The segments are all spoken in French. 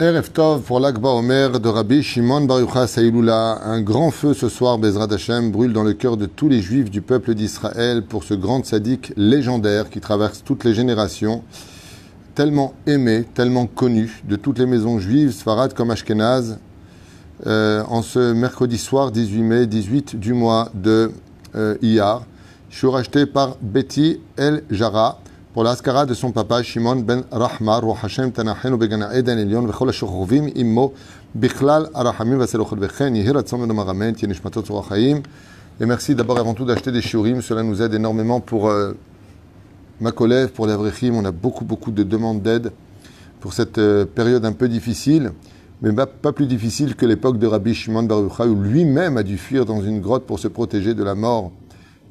Erev Tov pour l'Akba Omer de Rabbi Shimon Bar Yochai Un grand feu ce soir, Bezrat Hashem, brûle dans le cœur de tous les juifs du peuple d'Israël pour ce grand sadique légendaire qui traverse toutes les générations, tellement aimé, tellement connu de toutes les maisons juives, Sfarad comme Ashkenaz, euh, en ce mercredi soir 18 mai, 18 du mois de euh, Iyar. Je suis racheté par Betty El Jara pour l'askara de son papa Shimon ben Rahmar, Ruach Hashem Tanachenu Eden Elion, Immo, Bichlal Arahamim Vaselochot Vechen, Omaramen, Et merci d'abord et avant tout d'acheter des shiurim, cela nous aide énormément pour euh, ma collègue, pour l'Avrechim. On a beaucoup, beaucoup de demandes d'aide pour cette euh, période un peu difficile, mais pas plus difficile que l'époque de Rabbi Shimon ben où lui-même a dû fuir dans une grotte pour se protéger de la mort,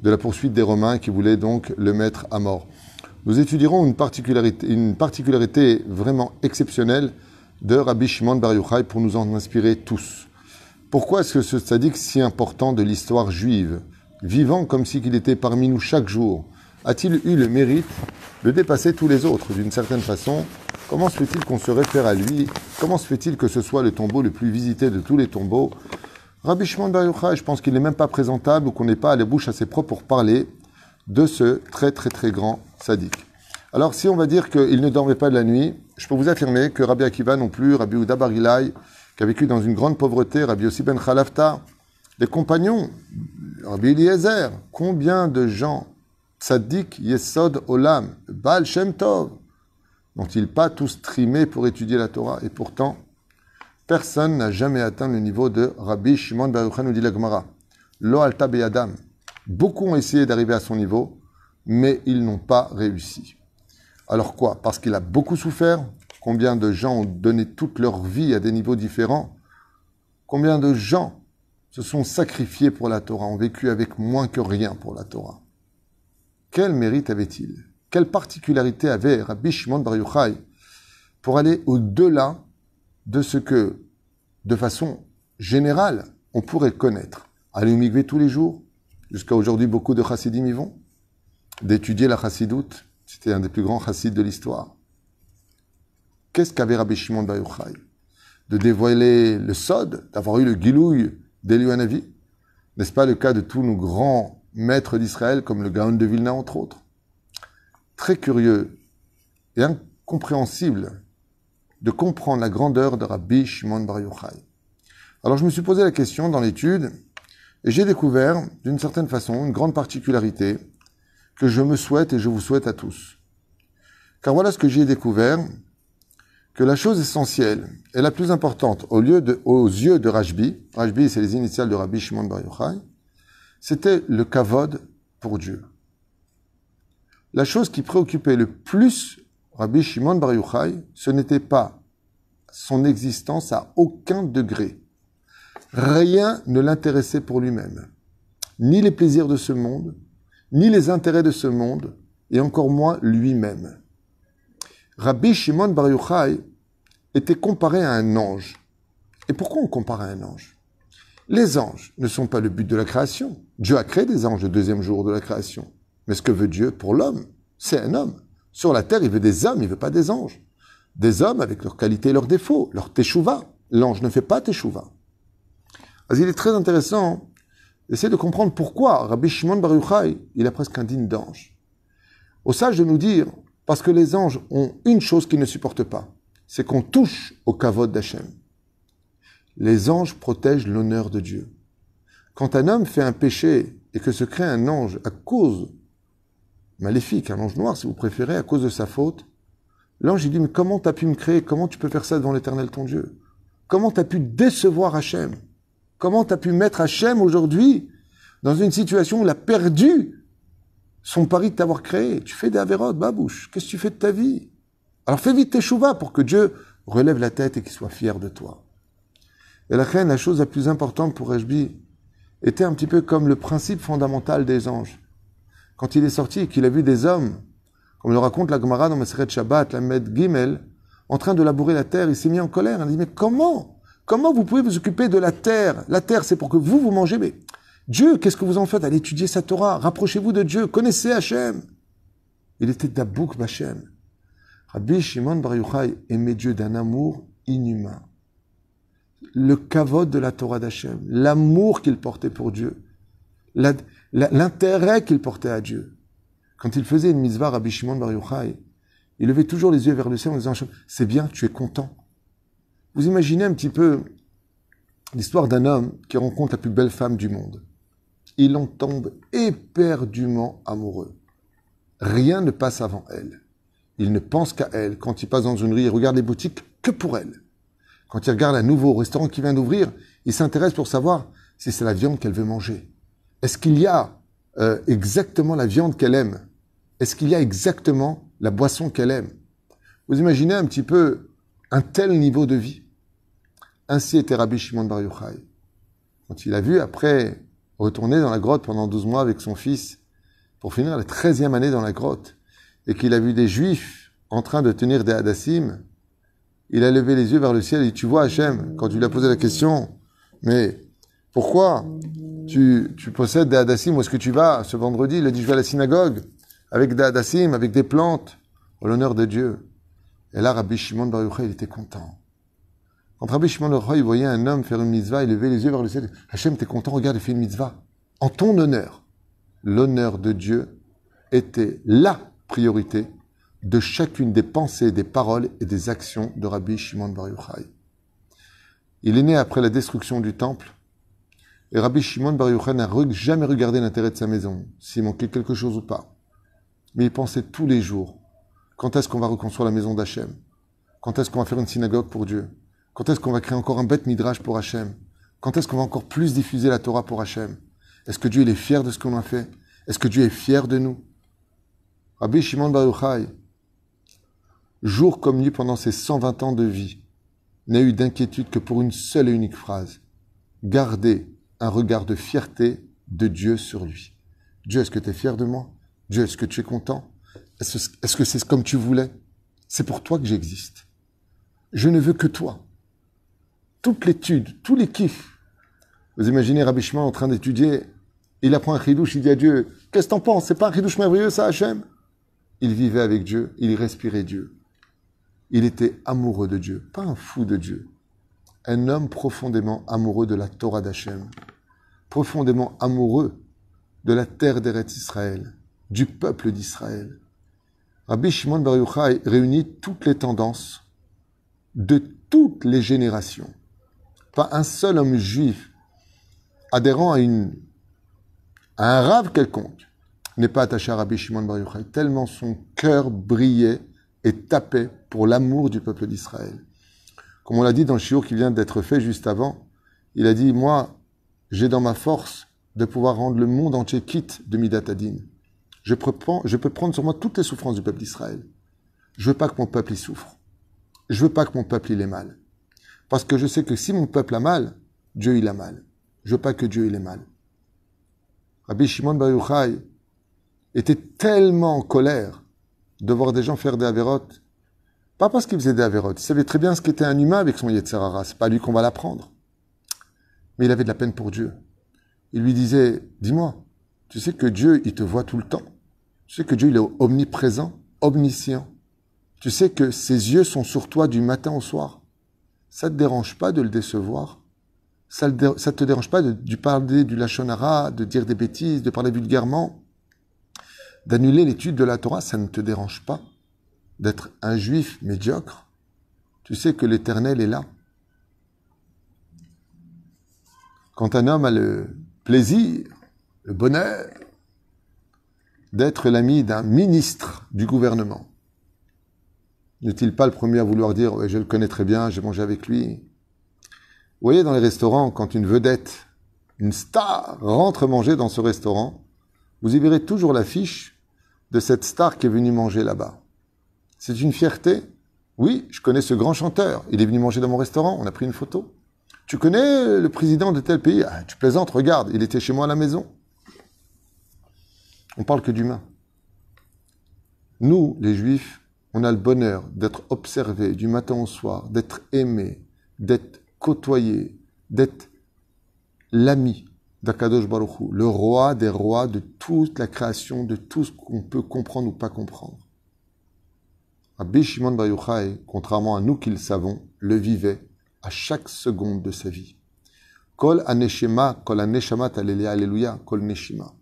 de la poursuite des Romains qui voulaient donc le mettre à mort nous étudierons une particularité, vraiment exceptionnelle de Rabbi Shimon Bar Yochai pour nous en inspirer tous. Pourquoi est-ce que ce tzaddik si important de l'histoire juive, vivant comme si qu'il était parmi nous chaque jour, a-t-il eu le mérite de dépasser tous les autres d'une certaine façon Comment se fait-il qu'on se réfère à lui Comment se fait-il que ce soit le tombeau le plus visité de tous les tombeaux Rabbi Shimon Bar Yochai, je pense qu'il n'est même pas présentable ou qu'on n'est pas à la bouche assez propre pour parler de ce très très très grand sadique. Alors si on va dire qu'il ne dormait pas de la nuit, je peux vous affirmer que Rabbi Akiva non plus, Rabbi Uda Barilai, qui a vécu dans une grande pauvreté, Rabbi Yossi ben Khalafta, les compagnons, Rabbi Eliezer, combien de gens, sadique, Yesod, Olam, Baal Shem Tov, n'ont-ils pas tous trimé pour étudier la Torah Et pourtant, personne n'a jamais atteint le niveau de Rabbi Shimon Baruch Yochanan Lo alta beyadam. Beaucoup ont essayé d'arriver à son niveau, mais ils n'ont pas réussi. Alors quoi Parce qu'il a beaucoup souffert Combien de gens ont donné toute leur vie à des niveaux différents Combien de gens se sont sacrifiés pour la Torah, ont vécu avec moins que rien pour la Torah Quel mérite avait-il Quelle particularité avait Rabbi Shimon Bar Yochai pour aller au-delà de ce que, de façon générale, on pourrait connaître Aller au tous les jours, Jusqu'à aujourd'hui, beaucoup de chassidim y vont. D'étudier la chassidoute, c'était un des plus grands chassides de l'histoire. Qu'est-ce qu'avait Rabbi Shimon Bar Yochai De dévoiler le sod, d'avoir eu le guilouille d'Eliouanavi N'est-ce pas le cas de tous nos grands maîtres d'Israël, comme le Gaon de Vilna, entre autres Très curieux et incompréhensible de comprendre la grandeur de Rabbi Shimon Bar Yochai. Alors je me suis posé la question dans l'étude, et j'ai découvert, d'une certaine façon, une grande particularité que je me souhaite et je vous souhaite à tous. Car voilà ce que j'ai découvert, que la chose essentielle et la plus importante au lieu de, aux yeux de Rajbi, Rajbi c'est les initiales de Rabbi Shimon Bar Yochai, c'était le kavod pour Dieu. La chose qui préoccupait le plus Rabbi Shimon Bar Yochai, ce n'était pas son existence à aucun degré Rien ne l'intéressait pour lui-même. Ni les plaisirs de ce monde, ni les intérêts de ce monde, et encore moins lui-même. Rabbi Shimon Bar Yochai était comparé à un ange. Et pourquoi on compare à un ange Les anges ne sont pas le but de la création. Dieu a créé des anges le deuxième jour de la création. Mais ce que veut Dieu pour l'homme, c'est un homme. Sur la terre, il veut des hommes, il veut pas des anges. Des hommes avec leurs qualités et leurs défauts, leur teshuvah ». L'ange ne fait pas teshuvah » il est très intéressant d'essayer de comprendre pourquoi Rabbi Shimon Bar Yochai, il a presque un digne d'ange. Au sage de nous dire, parce que les anges ont une chose qu'ils ne supportent pas, c'est qu'on touche au kavod d'Hachem. Les anges protègent l'honneur de Dieu. Quand un homme fait un péché et que se crée un ange à cause maléfique, un ange noir si vous préférez, à cause de sa faute, l'ange dit, mais comment t'as pu me créer Comment tu peux faire ça devant l'éternel ton Dieu Comment t'as pu décevoir Hachem Comment tu as pu mettre Hachem aujourd'hui dans une situation où il a perdu son pari de t'avoir créé Tu fais des avérodes, babouche. Qu'est-ce que tu fais de ta vie Alors fais vite tes chouvas pour que Dieu relève la tête et qu'il soit fier de toi. Et la reine, la chose la plus importante pour Hachbi, était un petit peu comme le principe fondamental des anges. Quand il est sorti et qu'il a vu des hommes, comme le raconte la Gemara dans Maseret Shabbat, la Gimel, en train de labourer la terre, il s'est mis en colère. Il a dit, mais comment Comment vous pouvez vous occuper de la terre La terre, c'est pour que vous, vous mangez, mais Dieu, qu'est-ce que vous en faites à étudier sa Torah Rapprochez-vous de Dieu, connaissez Hachem. Il était d'abouk Bachem. Rabbi Shimon Bar Yochai aimait Dieu d'un amour inhumain. Le kavod de la Torah d'Hachem, l'amour qu'il portait pour Dieu, l'intérêt qu'il portait à Dieu. Quand il faisait une mitzvah, Rabbi Shimon Bar Yochai, il levait toujours les yeux vers le ciel en disant c'est bien, tu es content. Vous imaginez un petit peu l'histoire d'un homme qui rencontre la plus belle femme du monde. Il en tombe éperdument amoureux. Rien ne passe avant elle. Il ne pense qu'à elle. Quand il passe dans une rue, il regarde les boutiques que pour elle. Quand il regarde un nouveau restaurant qui vient d'ouvrir, il s'intéresse pour savoir si c'est la viande qu'elle veut manger. Est-ce qu'il y a euh, exactement la viande qu'elle aime Est-ce qu'il y a exactement la boisson qu'elle aime Vous imaginez un petit peu un tel niveau de vie. Ainsi était Rabbi Shimon Bar Yochai. Quand il a vu, après, retourner dans la grotte pendant 12 mois avec son fils, pour finir la 13e année dans la grotte, et qu'il a vu des juifs en train de tenir des hadassim, il a levé les yeux vers le ciel et tu vois Hachem, quand tu lui as posé la question, mais pourquoi tu, tu possèdes des hadassim, où est-ce que tu vas ce vendredi Il a dit, je vais à la synagogue, avec des hadassim, avec des plantes, au l'honneur de Dieu. Et là, Rabbi Shimon Bar Yochai, il était content. Quand Rabbi Shimon Bar Yochai voyait un homme faire une mitzvah, il levait les yeux vers le ciel. Hachem, t'es content, regarde, il fait une mitzvah. En ton honneur. L'honneur de Dieu était la priorité de chacune des pensées, des paroles et des actions de Rabbi Shimon Bar Yochai. Il est né après la destruction du temple et Rabbi Shimon Bar Yochai n'a jamais regardé l'intérêt de sa maison, s'il manquait quelque chose ou pas. Mais il pensait tous les jours quand est-ce qu'on va reconstruire la maison d'Hachem Quand est-ce qu'on va faire une synagogue pour Dieu Quand est-ce qu'on va créer encore un bête midrash pour Hachem Quand est-ce qu'on va encore plus diffuser la Torah pour Hachem Est-ce que Dieu est fier de ce qu'on a fait Est-ce que Dieu est fier de nous Rabbi Shimon Baruchai, jour comme nuit pendant ses 120 ans de vie, n'a eu d'inquiétude que pour une seule et unique phrase. Garder un regard de fierté de Dieu sur lui. Dieu, est-ce que tu es fier de moi Dieu, est-ce que tu es content est-ce que c'est comme tu voulais C'est pour toi que j'existe. Je ne veux que toi. Toute l'étude, tous les kiffs. Vous imaginez Rabbi en train d'étudier. Il apprend un chidouche, il dit à Dieu Qu'est-ce que t'en penses C'est pas un chidouche merveilleux, ça, Hachem Il vivait avec Dieu, il respirait Dieu. Il était amoureux de Dieu, pas un fou de Dieu. Un homme profondément amoureux de la Torah d'Hachem, profondément amoureux de la terre d'Eretz Israël, du peuple d'Israël. Rabbi Shimon Bar Yochai réunit toutes les tendances de toutes les générations. Pas un seul homme juif adhérent à, un rave quelconque n'est pas attaché à Rabbi Shimon Bar Yochai, tellement son cœur brillait et tapait pour l'amour du peuple d'Israël. Comme on l'a dit dans le shiur qui vient d'être fait juste avant, il a dit, moi, j'ai dans ma force de pouvoir rendre le monde entier quitte de Midatadine je peux, prendre, sur moi toutes les souffrances du peuple d'Israël. Je veux pas que mon peuple y souffre. Je veux pas que mon peuple il ait mal. Parce que je sais que si mon peuple a mal, Dieu il a mal. Je veux pas que Dieu il ait mal. Rabbi Shimon Bar était tellement en colère de voir des gens faire des avérotes. Pas parce qu'il faisait des avérotes. Il savait très bien ce qu'était un humain avec son Ce C'est pas lui qu'on va l'apprendre. Mais il avait de la peine pour Dieu. Il lui disait, dis-moi, tu sais que Dieu, il te voit tout le temps. Tu sais que Dieu, est omniprésent, omniscient. Tu sais que ses yeux sont sur toi du matin au soir. Ça ne te dérange pas de le décevoir. Ça ne te dérange pas de, de parler du lachonara, de dire des bêtises, de parler vulgairement, d'annuler l'étude de la Torah. Ça ne te dérange pas d'être un juif médiocre. Tu sais que l'éternel est là. Quand un homme a le plaisir, le bonheur d'être l'ami d'un ministre du gouvernement. N'est-il pas le premier à vouloir dire je le connais très bien, j'ai mangé avec lui Vous voyez dans les restaurants, quand une vedette, une star rentre manger dans ce restaurant, vous y verrez toujours l'affiche de cette star qui est venue manger là-bas. C'est une fierté. Oui, je connais ce grand chanteur. Il est venu manger dans mon restaurant, on a pris une photo. Tu connais le président de tel pays ah, Tu plaisantes, regarde, il était chez moi à la maison. On parle que d'humains. Nous, les Juifs, on a le bonheur d'être observés du matin au soir, d'être aimés, d'être côtoyés, d'être l'ami d'Akadosh Baruch le roi des rois de toute la création, de tout ce qu'on peut comprendre ou pas comprendre. Abishimon Shimon contrairement à nous qui le savons, le vivait à chaque seconde de sa vie. Kol aneshema, kol alléluia, kol neshima.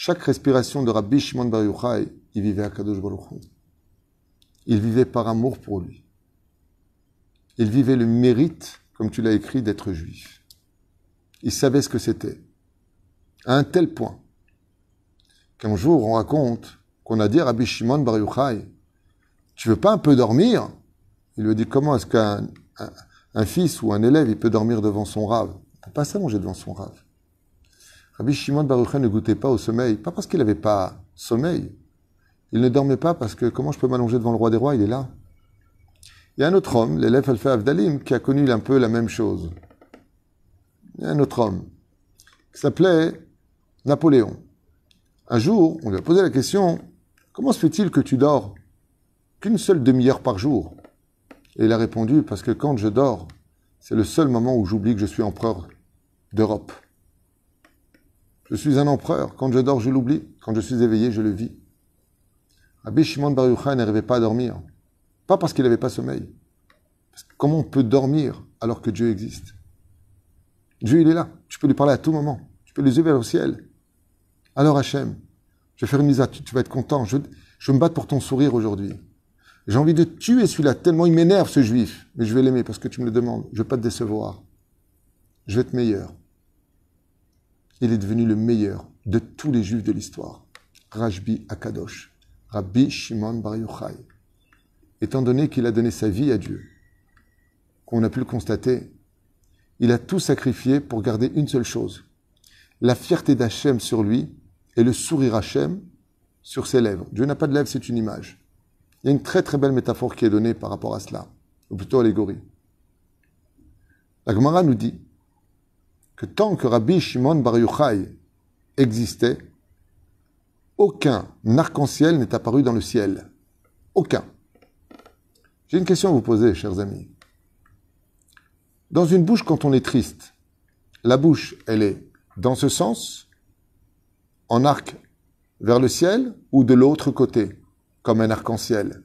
Chaque respiration de Rabbi Shimon Bar Yochai, il vivait à Kadosh Baruch Il vivait par amour pour lui. Il vivait le mérite, comme tu l'as écrit, d'être juif. Il savait ce que c'était. À un tel point qu'un jour, on raconte qu'on a dit à Rabbi Shimon Bar Yochai, tu veux pas un peu dormir Il lui dit, comment est-ce qu'un fils ou un élève, il peut dormir devant son rave On peut pas s'allonger devant son rave. Rabbi Shimon Baruch ne goûtait pas au sommeil, pas parce qu'il n'avait pas sommeil. Il ne dormait pas parce que comment je peux m'allonger devant le roi des rois, il est là. Il y a un autre homme, l'élève Alpha Avdalim, qui a connu un peu la même chose. Il y a un autre homme, qui s'appelait Napoléon. Un jour, on lui a posé la question, comment se fait-il que tu dors qu'une seule demi-heure par jour Et il a répondu, parce que quand je dors, c'est le seul moment où j'oublie que je suis empereur d'Europe. Je suis un empereur. Quand je dors, je l'oublie. Quand je suis éveillé, je le vis. Abbé Shimon Bar n'arrivait pas à dormir. Pas parce qu'il n'avait pas sommeil. comment on peut dormir alors que Dieu existe Dieu, il est là. Tu peux lui parler à tout moment. Tu peux les yeux au ciel. Alors Hachem, je vais faire une mise à tu, vas être content. Je, je me bats pour ton sourire aujourd'hui. J'ai envie de tuer celui-là, tellement il m'énerve ce juif. Mais je vais l'aimer parce que tu me le demandes. Je ne vais pas te décevoir. Je vais être meilleur il est devenu le meilleur de tous les juifs de l'histoire. Rajbi Akadosh, Rabbi Shimon Bar Yochai. Étant donné qu'il a donné sa vie à Dieu, qu'on a pu le constater, il a tout sacrifié pour garder une seule chose, la fierté d'Hachem sur lui et le sourire Hachem sur ses lèvres. Dieu n'a pas de lèvres, c'est une image. Il y a une très très belle métaphore qui est donnée par rapport à cela, ou plutôt allégorie. La Gemara nous dit que tant que Rabbi Shimon Bar Yochai existait, aucun arc-en-ciel n'est apparu dans le ciel. Aucun. J'ai une question à vous poser, chers amis. Dans une bouche, quand on est triste, la bouche, elle est dans ce sens, en arc vers le ciel, ou de l'autre côté, comme un arc-en-ciel.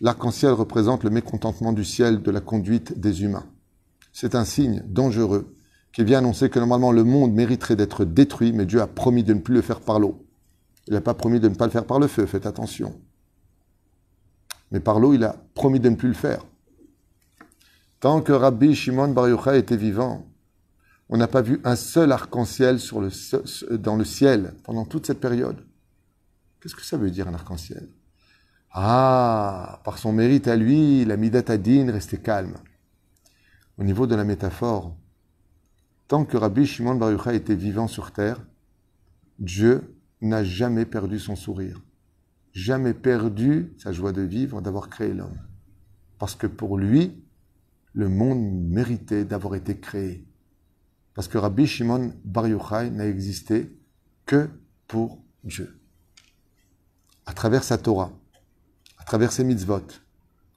L'arc-en-ciel représente le mécontentement du ciel de la conduite des humains. C'est un signe dangereux il vient annoncer que normalement le monde mériterait d'être détruit, mais Dieu a promis de ne plus le faire par l'eau. Il n'a pas promis de ne pas le faire par le feu, faites attention. Mais par l'eau, il a promis de ne plus le faire. Tant que Rabbi Shimon Bar Yochai était vivant, on n'a pas vu un seul arc-en-ciel sur le, dans le ciel pendant toute cette période. Qu'est-ce que ça veut dire un arc-en-ciel Ah, par son mérite à lui, la Midat restait calme. Au niveau de la métaphore, Tant que Rabbi Shimon Bar Yochai était vivant sur terre, Dieu n'a jamais perdu son sourire, jamais perdu sa joie de vivre d'avoir créé l'homme. Parce que pour lui, le monde méritait d'avoir été créé. Parce que Rabbi Shimon Bar Yochai n'a existé que pour Dieu. À travers sa Torah, à travers ses mitzvot,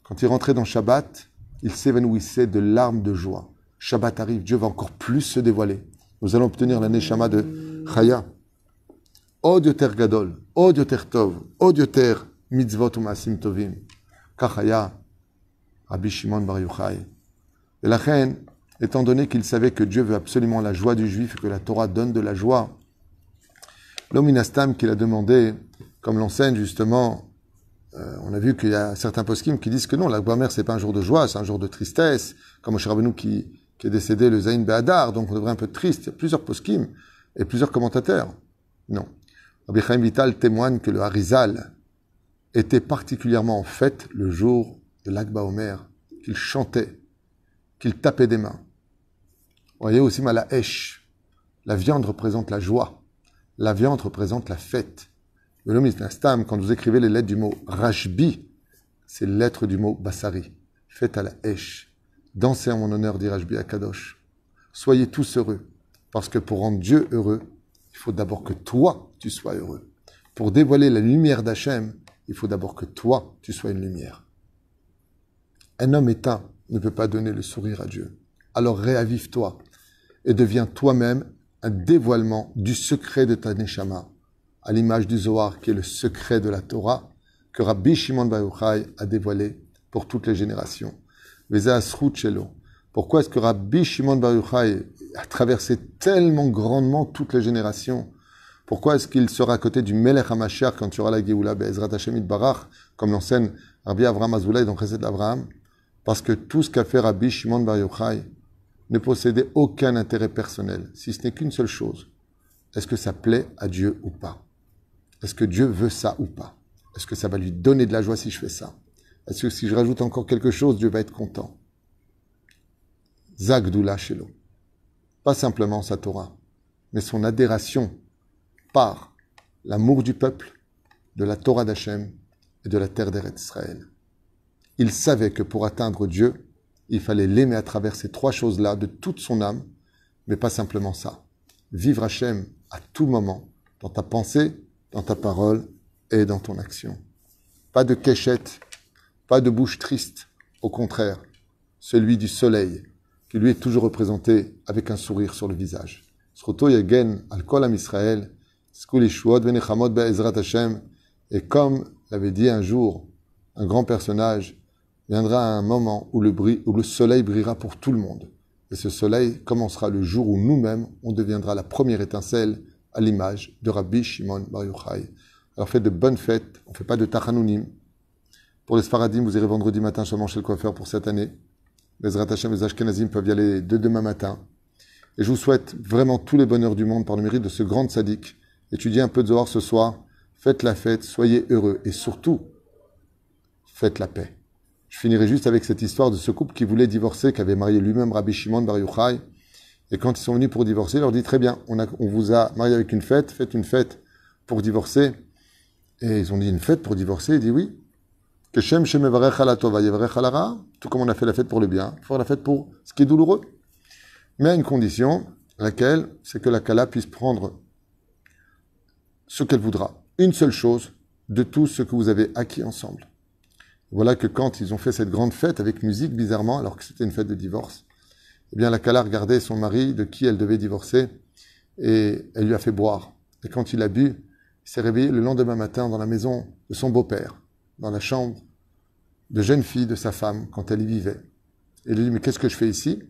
quand il rentrait dans Shabbat, il s'évanouissait de larmes de joie. Shabbat arrive, Dieu va encore plus se dévoiler. Nous allons obtenir la Shama de Chaya. Odioter Gadol, Odioter Tov, Odioter Mitzvot Asim Tovim. Kachaya, Rabbi Shimon Bar Yochai. Et la reine, étant donné qu'il savait que Dieu veut absolument la joie du juif et que la Torah donne de la joie, Inastam qu'il a demandé, comme l'enseigne justement, euh, on a vu qu'il y a certains poskim qui disent que non, la ce n'est pas un jour de joie, c'est un jour de tristesse, comme Rabbeinu qui c'est décédé le Zain Behadar, donc on devrait un peu triste. Il y a plusieurs poskim et plusieurs commentateurs. Non. Rabbi Chaim Vital témoigne que le Harizal était particulièrement en fête le jour de l'Akba Omer, qu'il chantait, qu'il tapait des mains. voyez aussi mal la La viande représente la joie. La viande représente la fête. Le Nastam, quand vous écrivez les lettres du mot Rashbi, c'est lettre du mot Bassari. Fête à la hèche. Dansez en mon honneur, dit Rajbi Akadosh. Soyez tous heureux, parce que pour rendre Dieu heureux, il faut d'abord que toi, tu sois heureux. Pour dévoiler la lumière d'Hachem, il faut d'abord que toi, tu sois une lumière. Un homme éteint ne peut pas donner le sourire à Dieu. Alors réavive-toi et deviens toi-même un dévoilement du secret de ta neshama, à l'image du Zohar qui est le secret de la Torah que Rabbi Shimon Bar a dévoilé pour toutes les générations. Pourquoi est-ce que Rabbi Shimon Bar Yochai a traversé tellement grandement toutes les générations Pourquoi est-ce qu'il sera à côté du Melech HaMashiach quand tu aura la Géoula Be'ezrat Hashem Barach, comme l'enseigne Rabbi Avraham Azoulay dans Chesed d'Abraham. Parce que tout ce qu'a fait Rabbi Shimon Bar Yochai ne possédait aucun intérêt personnel, si ce n'est qu'une seule chose. Est-ce que ça plaît à Dieu ou pas Est-ce que Dieu veut ça ou pas Est-ce que ça va lui donner de la joie si je fais ça parce que si je rajoute encore quelque chose, Dieu va être content. Zagdoula Shelo. Pas simplement sa Torah, mais son adhération par l'amour du peuple, de la Torah d'Hachem et de la terre d'Eretz Israël. Il savait que pour atteindre Dieu, il fallait l'aimer à travers ces trois choses-là de toute son âme, mais pas simplement ça. Vivre Hachem à tout moment, dans ta pensée, dans ta parole et dans ton action. Pas de cachette pas de bouche triste, au contraire, celui du soleil, qui lui est toujours représenté avec un sourire sur le visage. Et comme l'avait dit un jour un grand personnage, viendra à un moment où le, où le soleil brillera pour tout le monde. Et ce soleil commencera le jour où nous-mêmes, on deviendra la première étincelle à l'image de Rabbi Shimon Bar Yochai. Alors faites de bonnes fêtes, on ne fait pas de tachanounim, pour les Sfaradim, vous irez vendredi matin seulement chez le coiffeur pour cette année. Les et les Ashkenazim peuvent y aller dès demain matin. Et je vous souhaite vraiment tous les bonheurs du monde par le mérite de ce grand sadique. Étudiez un peu de ce soir. Faites la fête, soyez heureux. Et surtout, faites la paix. Je finirai juste avec cette histoire de ce couple qui voulait divorcer, qui avait marié lui-même Rabbi Shimon Bar Yochai. Et quand ils sont venus pour divorcer, il leur dit très bien, on, on vous a marié avec une fête, faites une fête pour divorcer. Et ils ont dit une fête pour divorcer. Il dit oui, tout comme on a fait la fête pour le bien, il faut la fête pour ce qui est douloureux. Mais à une condition, laquelle, c'est que la Kala puisse prendre ce qu'elle voudra. Une seule chose de tout ce que vous avez acquis ensemble. Voilà que quand ils ont fait cette grande fête avec musique, bizarrement, alors que c'était une fête de divorce, eh bien la Kala regardait son mari de qui elle devait divorcer et elle lui a fait boire. Et quand il a bu, il s'est réveillé le lendemain matin dans la maison de son beau-père dans la chambre de jeune fille de sa femme quand elle y vivait. Et lui dit, mais qu'est-ce que je fais ici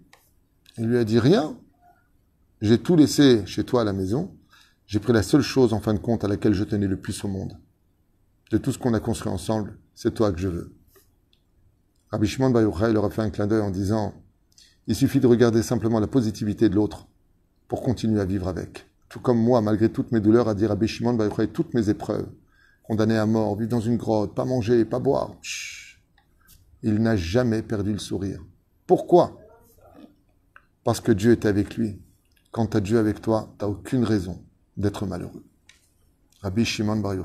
Il lui a dit, rien. J'ai tout laissé chez toi à la maison. J'ai pris la seule chose, en fin de compte, à laquelle je tenais le plus au monde. De tout ce qu'on a construit ensemble, c'est toi que je veux. Rabbi Shimon Bar leur a fait un clin d'œil en disant, il suffit de regarder simplement la positivité de l'autre pour continuer à vivre avec. Tout comme moi, malgré toutes mes douleurs, à dire Rabbi Shimon Bar toutes mes épreuves, condamné à mort, vivre dans une grotte, pas manger, pas boire, il n'a jamais perdu le sourire. Pourquoi Parce que Dieu est avec lui. Quand tu as Dieu avec toi, tu n'as aucune raison d'être malheureux. Rabbi Shimon Bar